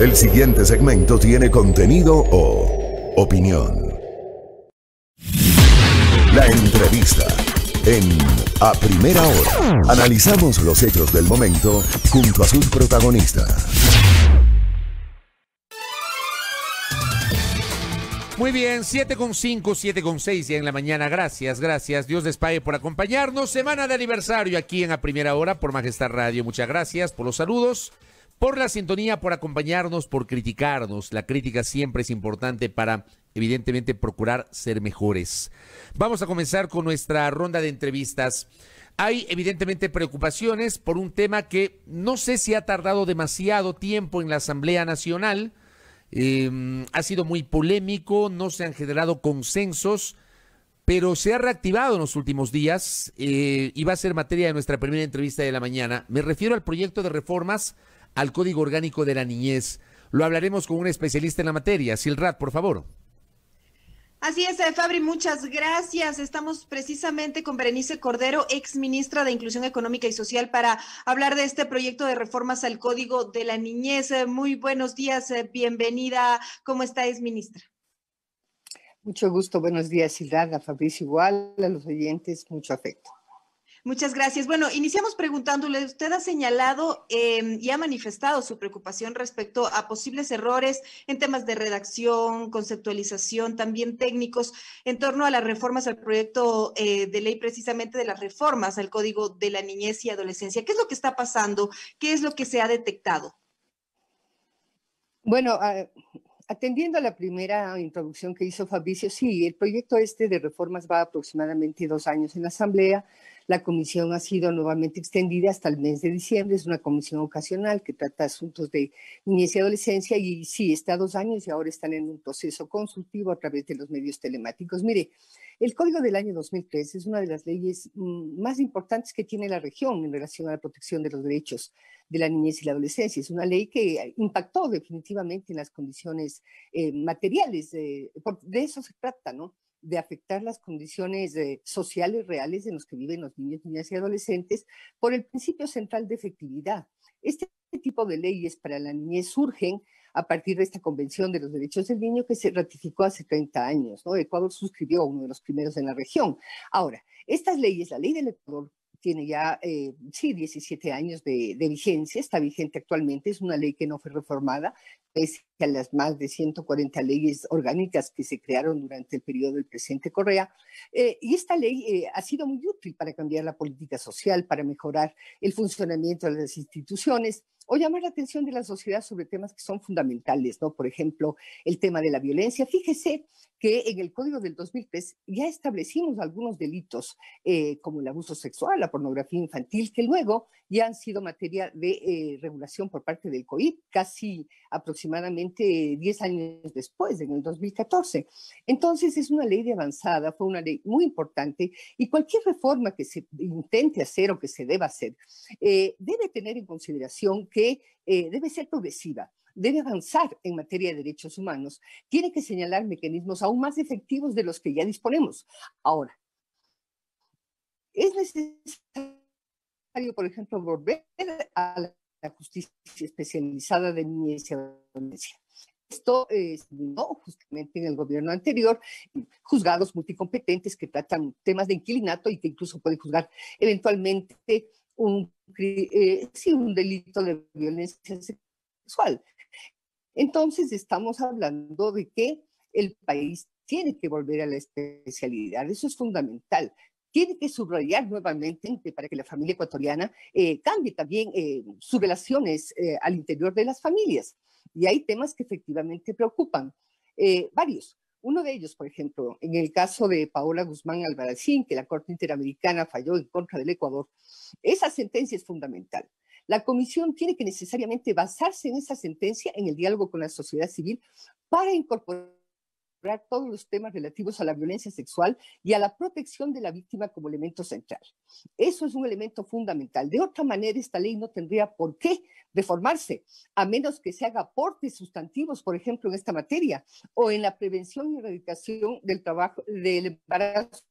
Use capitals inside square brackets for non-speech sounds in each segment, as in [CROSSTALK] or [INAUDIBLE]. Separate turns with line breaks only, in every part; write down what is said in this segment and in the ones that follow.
El siguiente segmento tiene contenido o opinión. La entrevista. En A Primera Hora analizamos los hechos del momento junto a sus protagonistas. Muy bien, 7.5, con y con en la mañana. Gracias, gracias. Dios les por acompañarnos. Semana de aniversario aquí en A Primera Hora por Majestad Radio. Muchas gracias por los saludos por la sintonía, por acompañarnos, por criticarnos. La crítica siempre es importante para, evidentemente, procurar ser mejores. Vamos a comenzar con nuestra ronda de entrevistas. Hay evidentemente preocupaciones por un tema que no sé si ha tardado demasiado tiempo en la Asamblea Nacional. Em, ha sido muy polémico, no se han generado consensos, pero se ha reactivado en los últimos días eh, y va a ser materia de nuestra primera entrevista de la mañana. Me refiero al proyecto de reformas al Código Orgánico de la Niñez. Lo hablaremos con un especialista en la materia. Silrat, por favor. Así es, eh, Fabri, muchas gracias. Estamos precisamente con Berenice Cordero, ex ministra de Inclusión Económica y Social, para hablar de este proyecto de reformas al Código de la Niñez. Eh, muy buenos días, eh, bienvenida. ¿Cómo está, ex ministra?
Mucho gusto, buenos días, A Fabricio igual, a los oyentes, mucho afecto.
Muchas gracias. Bueno, iniciamos preguntándole, usted ha señalado em, y ha manifestado su preocupación respecto a posibles errores en temas de redacción, conceptualización, también técnicos, en torno a las reformas al proyecto eh, de ley precisamente de las reformas al Código de la Niñez y Adolescencia. ¿Qué es lo que está pasando?
¿Qué es lo que se ha detectado? Bueno, ah, Atendiendo a la primera introducción que hizo Fabricio, sí, el proyecto este de reformas va aproximadamente dos años en la Asamblea. La comisión ha sido nuevamente extendida hasta el mes de diciembre. Es una comisión ocasional que trata asuntos de niñez y adolescencia y sí, está dos años y ahora están en un proceso consultivo a través de los medios telemáticos. Mire, el Código del año 2003 es una de las leyes mm, más importantes que tiene la región en relación a la protección de los derechos de la niñez y la adolescencia. Es una ley que impactó definitivamente en las condiciones eh, materiales. de eso se trata, ¿no? de afectar las condiciones eh, sociales reales en los que viven los niños, niñas y adolescentes por el principio central de efectividad. Este tipo de leyes para la niñez surgen a partir de esta Convención de los Derechos del Niño que se ratificó hace 30 años. ¿no? Ecuador suscribió uno de los primeros en la región. Ahora, estas leyes, la ley del Ecuador tiene ya, eh, sí, 17 años de, vigencia, está vigente actualmente, es una ley que no fue reformada, pese a las más de 140 leyes orgánicas que se crearon durante el periodo del presidente Correa. Eh, y esta ley eh, ha sido muy útil para cambiar la política social, para mejorar el funcionamiento de las instituciones, o llamar la atención de la sociedad sobre temas que son fundamentales, ¿no? Por ejemplo, el tema de la violencia. Fíjese que en el Código del 2003 ya establecimos algunos delitos eh, como el abuso sexual, la pornografía infantil, que luego ya han sido materia de eh, regulación por parte del COIP casi aproximadamente 10 años después, en el 2014. Entonces es una ley de avanzada, fue una ley muy importante y cualquier reforma que se intente hacer o que se deba hacer eh, debe tener en consideración que eh, debe ser progresiva, debe avanzar en materia de derechos humanos, tiene que señalar mecanismos aún más efectivos de los que ya disponemos. Ahora, es necesario, por ejemplo, volver a la justicia especializada de niñez y adolescencia. Esto es no justamente en el gobierno anterior, juzgados multicompetentes que tratan temas de inquilinato y que incluso pueden juzgar eventualmente un, eh, un delito de violencia sexual. Entonces estamos hablando de que el país tiene que volver a la especialidad, eso es fundamental. Tiene que subrayar nuevamente para que la familia ecuatoriana eh, cambie también eh, sus relaciones al interior de las familias. Y hay temas que efectivamente preocupan, varios. Uno de ellos, por ejemplo, en el caso de Paola Guzmán Albarracín, que la Corte Interamericana falló en contra del Ecuador, esa sentencia es fundamental. La comisión tiene que necesariamente basarse en esa sentencia en el diálogo con la sociedad civil para incorporar todos los temas relativos a la violencia sexual y a la protección de la víctima como elemento central. Eso es un elemento fundamental. De otra manera, esta ley no tendría por qué reformarse, a menos que se haga aportes sustantivos, por ejemplo, en esta materia, o en la prevención y erradicación del trabajo del embarazo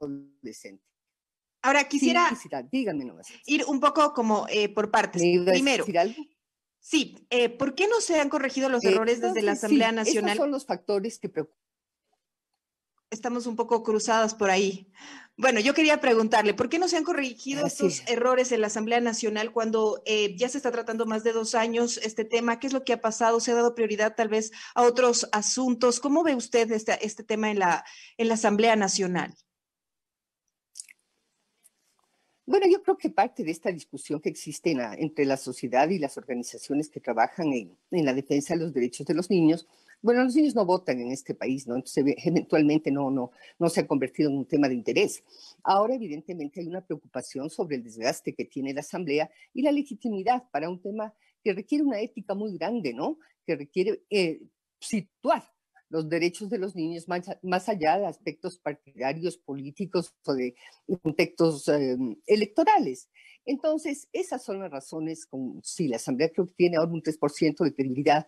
adolescente. Ahora quisiera díganme ir un poco como eh, por
partes. Primero, Sí, eh, ¿por qué no se han corregido los errores desde la Asamblea Nacional? Esos son los factores que preocupan. Estamos un poco cruzadas por ahí. Bueno, yo quería preguntarle, ¿por qué no se han corregido estos errores en la Asamblea Nacional cuando eh, ya se está tratando más de dos años este tema? ¿Qué es lo que ha pasado? ¿Se ha dado prioridad tal vez a otros asuntos? ¿Cómo ve usted este, este tema en la Asamblea Nacional?
Bueno, yo creo que parte de esta discusión que existe entre la sociedad y las organizaciones que trabajan en, la defensa de los derechos de los niños, bueno, los niños no votan en este país, ¿no? Entonces, [LAUGHS] eventualmente no, no, no se ha convertido en un tema de interés. Ahora, evidentemente, hay una preocupación sobre el desgaste que tiene la Asamblea y la legitimidad para un tema que requiere una ética muy grande, ¿no? Que requiere eh, situar los derechos de los niños más, allá de aspectos partidarios, políticos o de contextos em, electorales. Entonces, esas son las razones con si la Asamblea que tiene ahora un 3% de credibilidad.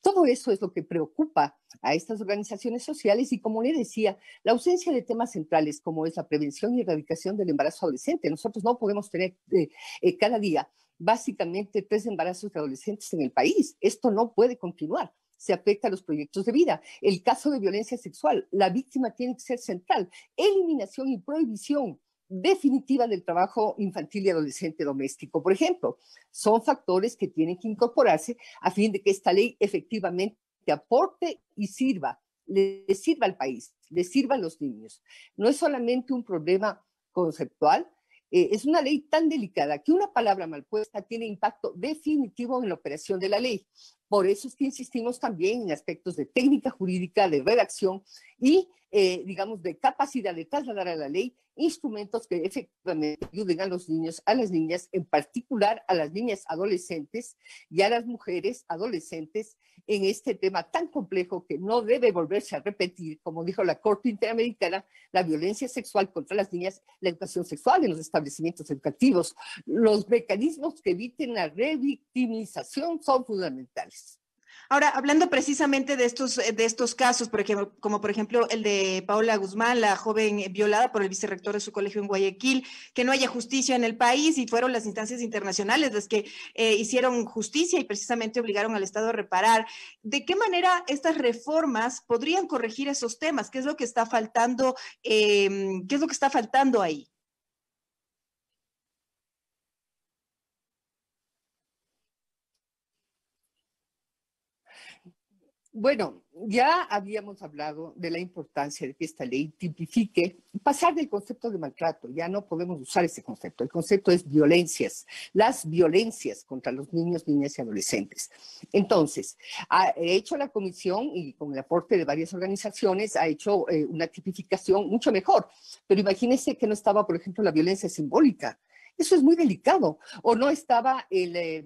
Todo eso es lo que preocupa a estas organizaciones sociales y, como le decía, la ausencia de temas centrales como es la prevención y erradicación del embarazo adolescente. Nosotros no podemos tener eh, eh, cada día básicamente tres embarazos de adolescentes en el país. Esto no puede continuar se afecta a los proyectos de vida. El caso de violencia sexual, la víctima tiene que ser central. Eliminación y prohibición definitiva del trabajo infantil y adolescente doméstico, por ejemplo, son factores que tienen que incorporarse a fin de que esta ley efectivamente aporte y sirva, le sirva al país, le sirva a los niños. No es solamente un problema conceptual, eh, es una ley tan delicada que una palabra mal puesta tiene impacto definitivo en la operación de la ley. Por eso es que insistimos también en aspectos de técnica jurídica, de redacción y, eh, digamos, de capacidad de trasladar a la ley instrumentos que efectivamente ayuden a los niños, a las niñas, en particular a las niñas adolescentes y a las mujeres adolescentes en este tema tan complejo que no debe volverse a repetir, como dijo la Corte Interamericana, la violencia sexual contra las niñas, la educación sexual en los establecimientos educativos. Los mecanismos que eviten la revictimización son fundamentales. Ahora, hablando precisamente de
estos, eh, de estos casos, por ejemplo, como por ejemplo el de Paola Guzmán, la joven eh, violada por el vicerrector de su colegio en Guayaquil, que no haya justicia en el país y fueron las instancias internacionales las que eh, hicieron justicia y precisamente obligaron al Estado a reparar. ¿De qué manera estas reformas podrían corregir esos temas? ¿Qué es lo que está faltando? Em, ¿Qué es lo que está
faltando ahí? Bueno, ya habíamos hablado de la importancia de que esta ley tipifique, pasar del concepto de maltrato, ya no podemos usar ese concepto, el concepto es violencias, las violencias contra los niños, niñas y adolescentes. Entonces, ha hecho la comisión y con el aporte de varias organizaciones, ha hecho eh, una tipificación mucho mejor, pero imagínense que no estaba, por ejemplo, la violencia simbólica, eso es muy delicado. O no estaba el, eh,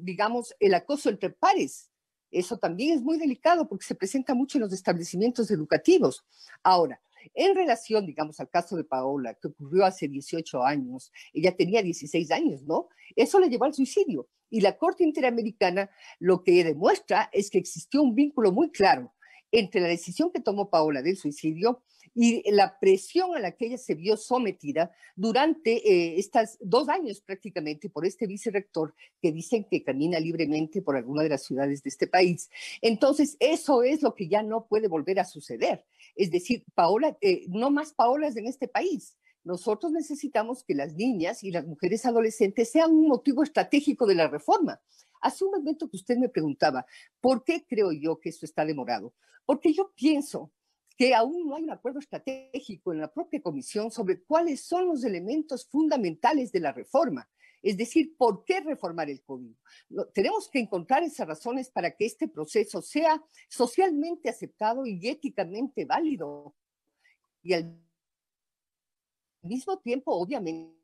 digamos, el acoso entre pares. Eso también es muy delicado porque se presenta mucho en los establecimientos educativos. Ahora, en relación, digamos, al caso de Paola, que ocurrió hace 18 años, ella tenía 16 años, ¿no? Eso le llevó al suicidio. Y la Corte Interamericana lo que demuestra es que existió un vínculo muy claro entre la decisión que tomó Paola del suicidio y la presión a la que ella se vio sometida durante eh, estos dos años prácticamente por este vicerrector que dicen que camina libremente por alguna de las ciudades de este país. Entonces, eso es lo que ya no puede volver a suceder. Es decir, Paola, eh, no más Paolas en este país. Nosotros necesitamos que las niñas y las mujeres adolescentes sean un motivo estratégico de la reforma. Hace un momento que usted me preguntaba, ¿por qué creo yo que esto está demorado? Porque yo pienso que aún no hay un acuerdo estratégico en la propia comisión sobre cuáles son los elementos fundamentales de la reforma. Es decir, ¿por qué reformar el código? tenemos que encontrar esas razones para que este proceso sea socialmente aceptado y éticamente válido. Y al mismo tiempo, obviamente,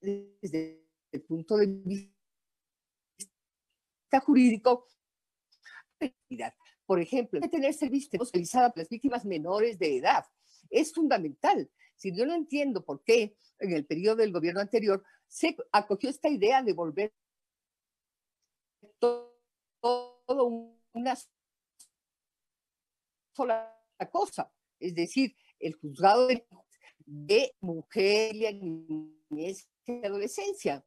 desde el punto de vista jurídico, por ejemplo, de tener servicios especializados para las víctimas menores de edad. Es fundamental. Si yo no entiendo por qué en el periodo del gobierno anterior se acogió esta idea de volver todo una sola cosa, es decir, el juzgado de, mujer y y adolescencia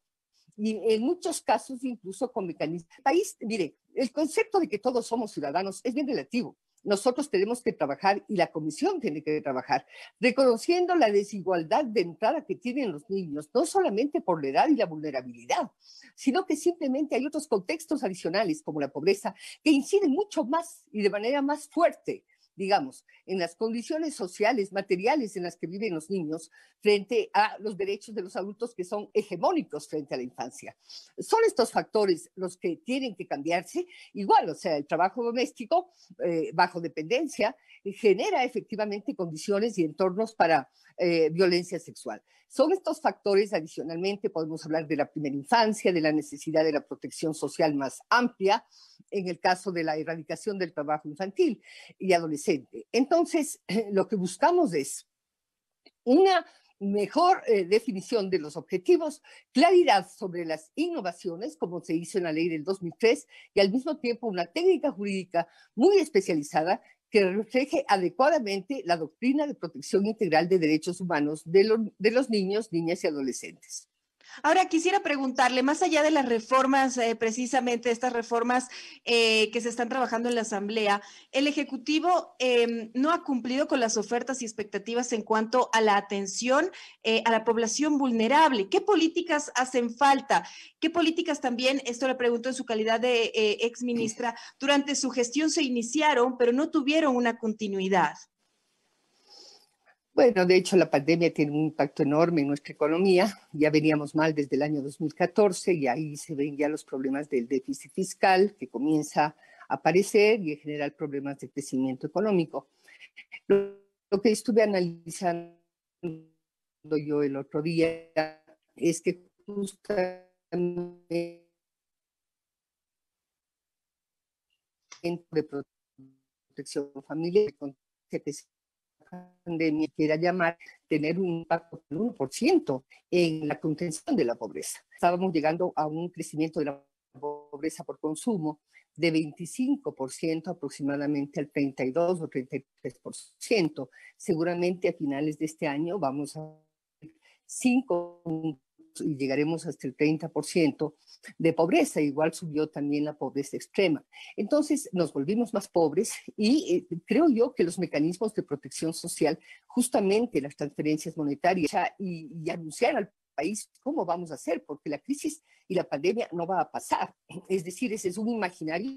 y en muchos casos incluso con mecanismos. País, mire, el concepto de que todos somos ciudadanos es bien relativo. Nosotros tenemos que trabajar y la comisión tiene que trabajar, reconociendo la desigualdad de entrada que tienen los niños, no solamente por la edad y la vulnerabilidad, sino que simplemente hay otros contextos adicionales como la pobreza que inciden mucho más y de manera más fuerte digamos, en las condiciones sociales, materiales en las que viven los niños frente a los derechos de los adultos que son hegemónicos frente a la infancia. Son estos factores los que tienen que cambiarse. Igual, o sea, el trabajo doméstico eh, bajo dependencia eh, genera efectivamente condiciones y entornos para eh, violencia sexual. Son estos factores, adicionalmente, podemos hablar de la primera infancia, de la necesidad de la protección social más amplia, en el caso de la erradicación del trabajo infantil y adolescente entonces, [CLEARS THROAT] lo que buscamos es una mejor eh, definición de los objetivos, claridad sobre las innovaciones, como se hizo en la ley del 2003, y al mismo tiempo una técnica jurídica muy especializada que refleje adecuadamente la doctrina de protección integral de derechos humanos de los niños, niñas y adolescentes.
Ahora quisiera preguntarle, más allá de las reformas, eh, precisamente estas reformas eh, que se están trabajando en la Asamblea, el Ejecutivo em, no ha cumplido con las ofertas y expectativas en cuanto a la atención eh, a la población vulnerable. ¿Qué políticas hacen falta? ¿Qué políticas también, esto le pregunto en su calidad de ex ministra, durante su gestión se iniciaron, pero no tuvieron una continuidad?
Bueno, de hecho la pandemia tiene un impacto enorme en nuestra economía. Ya veníamos mal desde el año 2014 y ahí se ven ya los problemas del déficit fiscal que comienza a aparecer y generar problemas de crecimiento económico. Lo, que estuve analizando yo el otro día es que justamente de protección familiar con pandemia quiera llamar, tener un impacto del 1% en la contención de la pobreza. Estábamos llegando a un crecimiento de la pobreza por consumo de 25% aproximadamente al 32 o 33%. Seguramente a finales de este año vamos a 5 y llegaremos hasta el 30% de pobreza. Igual subió también la pobreza extrema. Entonces nos volvimos más pobres y eh, creo yo que los mecanismos de protección social, justamente las transferencias monetarias y, y anunciar al país cómo vamos a hacer, porque la crisis y la pandemia no va a pasar. Es decir, ese es un imaginario,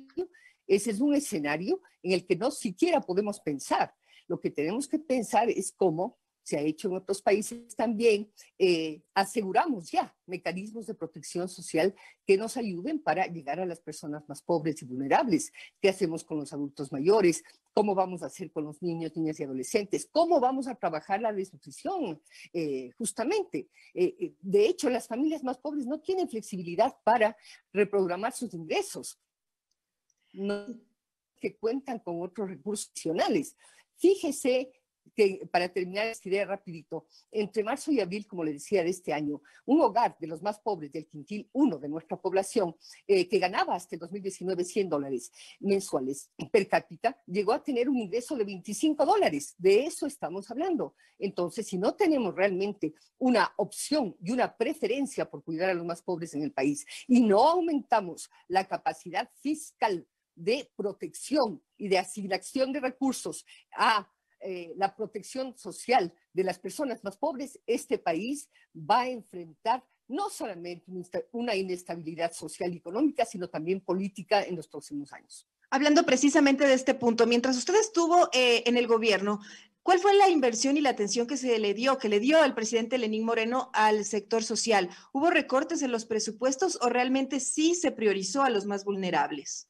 ese es un escenario en el que no siquiera podemos pensar. Lo que tenemos que pensar es cómo se ha hecho en otros países también, eh, aseguramos ya mecanismos de protección social que nos ayuden para llegar a las personas más pobres y vulnerables. ¿Qué hacemos con los adultos mayores? ¿Cómo vamos a hacer con los niños, niñas y adolescentes? ¿Cómo vamos a trabajar la desnutrición? Eh, justamente, eh, de hecho, las familias más pobres no tienen flexibilidad para reprogramar sus ingresos. No que cuentan con otros recursos adicionales. Fíjese que, para terminar esta idea rapidito, entre marzo y abril, como le decía, de este año, un hogar de los más pobres del quintil uno de nuestra población, eh, que ganaba hasta el 2019 100 dólares mensuales per cápita, llegó a tener un ingreso de 25 dólares. De eso estamos hablando. Entonces, si no tenemos realmente una opción y una preferencia por cuidar a los más pobres en el país y no aumentamos la capacidad fiscal de protección y de asignación de recursos a eh, la protección social de las personas más pobres, este país va a enfrentar no solamente una inestabilidad social y económica, sino también política en los próximos años.
Hablando precisamente de este punto, mientras usted estuvo eh, en el gobierno, ¿cuál fue la inversión y la atención que se le dio, que le dio el presidente Lenín Moreno al sector social? ¿Hubo recortes en los presupuestos o realmente sí se priorizó a los más vulnerables?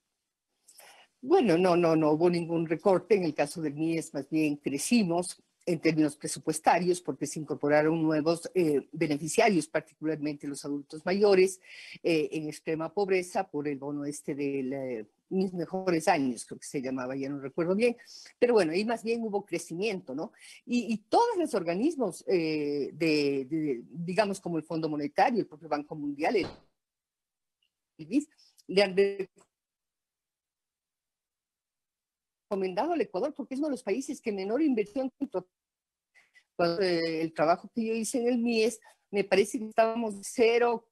Bueno, no, no, no hubo ningún recorte. En el caso del MIES, más bien crecimos en términos presupuestarios porque se incorporaron nuevos eh, beneficiarios, particularmente los adultos mayores eh, en extrema pobreza por el bono este de mis mejores años, creo que se llamaba, ya no recuerdo bien, pero bueno, ahí más bien hubo crecimiento, ¿no? Y, todos los organismos eh, de, digamos, como el Fondo Monetario, el propio Banco Mundial, el, el BIS, le han recomendado al Ecuador porque es uno de los países que menor inversión. Eh, el trabajo que yo hice en el MIES, me parece que estábamos 0,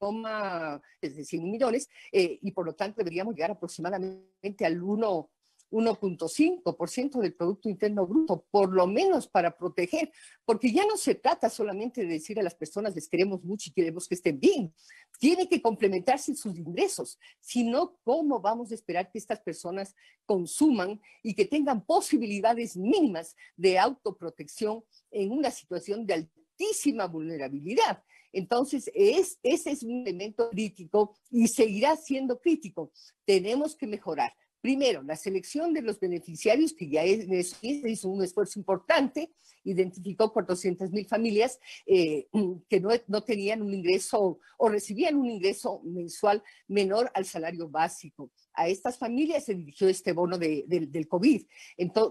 es decir, millones eh, y por lo tanto deberíamos llegar aproximadamente al 1 1.5% del Producto Interno Bruto, por lo menos para proteger, porque ya no se trata solamente de decir a las personas les queremos mucho y queremos que estén bien, tiene que complementarse sus ingresos, sino cómo vamos a esperar que estas personas consuman y que tengan posibilidades mínimas de autoprotección en una situación de altísima vulnerabilidad. Entonces, es, ese es un elemento crítico y seguirá siendo crítico. Tenemos que mejorar Primero, la selección de los beneficiarios, que ya es, hizo un esfuerzo importante, identificó 400.000 familias eh, que no, no, tenían un ingreso o recibían un ingreso mensual menor al salario básico. A estas familias se dirigió este bono del COVID,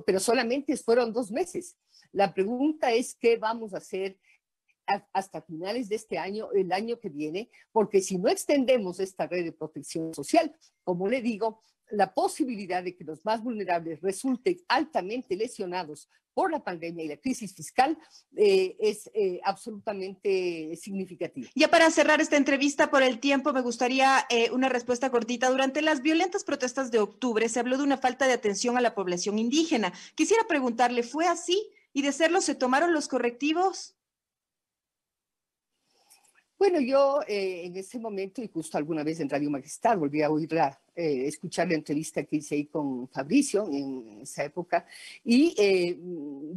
pero solamente fueron dos meses. La pregunta es, ¿qué vamos a hacer? hasta finales de este año, el año que viene, porque si no extendemos esta red de protección social, como le digo, la posibilidad de que los más vulnerables resulten altamente lesionados por la pandemia y la crisis fiscal eh, es eh, absolutamente significativa. Ya para
cerrar esta entrevista por el tiempo, me gustaría eh, una respuesta cortita. Durante las violentas protestas de octubre se habló de una falta de atención a la población indígena. Quisiera preguntarle, ¿fue así? ¿Y de serlo se
tomaron los correctivos? Bueno, yo en ese momento, y justo alguna vez en Radio Magistral, volví a oírla eh, escuchar la entrevista que hice ahí con Fabricio en esa época. Y eh,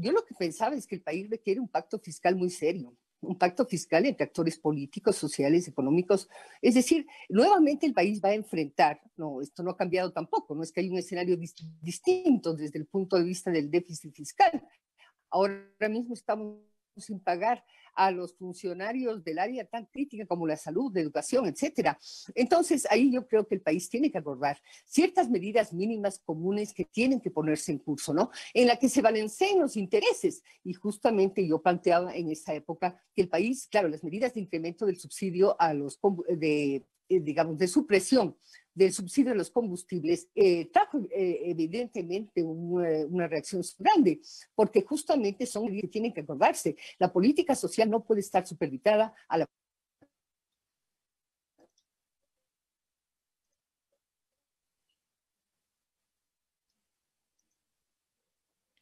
yo lo que pensaba es que el país requiere un pacto fiscal muy serio un pacto fiscal entre actores políticos, sociales, económicos. Es decir, nuevamente el país va a enfrentar, no, esto no ha cambiado tampoco, no es que hay un escenario distinto desde el punto de vista del déficit fiscal. Ahora mismo estamos sin pagar a los funcionarios del área tan crítica como la salud, la educación, etcétera. Entonces, ahí yo creo que el país tiene que abordar ciertas medidas mínimas comunes que tienen que ponerse en curso, ¿no? En la que se balanceen los intereses. Y justamente yo planteaba en esa época que el país, claro, las medidas de incremento del subsidio a los de eh, digamos de supresión del subsidio de los combustibles eh, trajo eh, evidentemente eh, una reacción grande, porque justamente son que tienen que acordarse. La política social no puede estar supervitada a la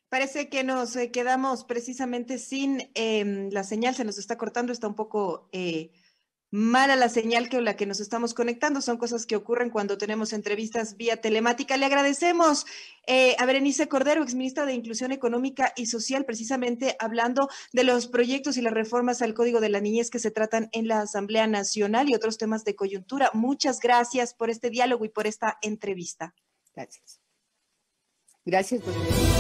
Parece que nos quedamos precisamente sin em, la señal, se nos está cortando, está un poco mala la señal que la que nos estamos conectando. Son cosas que ocurren cuando tenemos entrevistas vía telemática. Le agradecemos eh, a Berenice Cordero, exministra de Inclusión Económica y Social, precisamente hablando de los proyectos y las reformas al Código de la Niñez que se tratan en la Asamblea Nacional y otros temas de coyuntura. Muchas gracias por este diálogo y por esta entrevista. Gracias.
Gracias. Pues.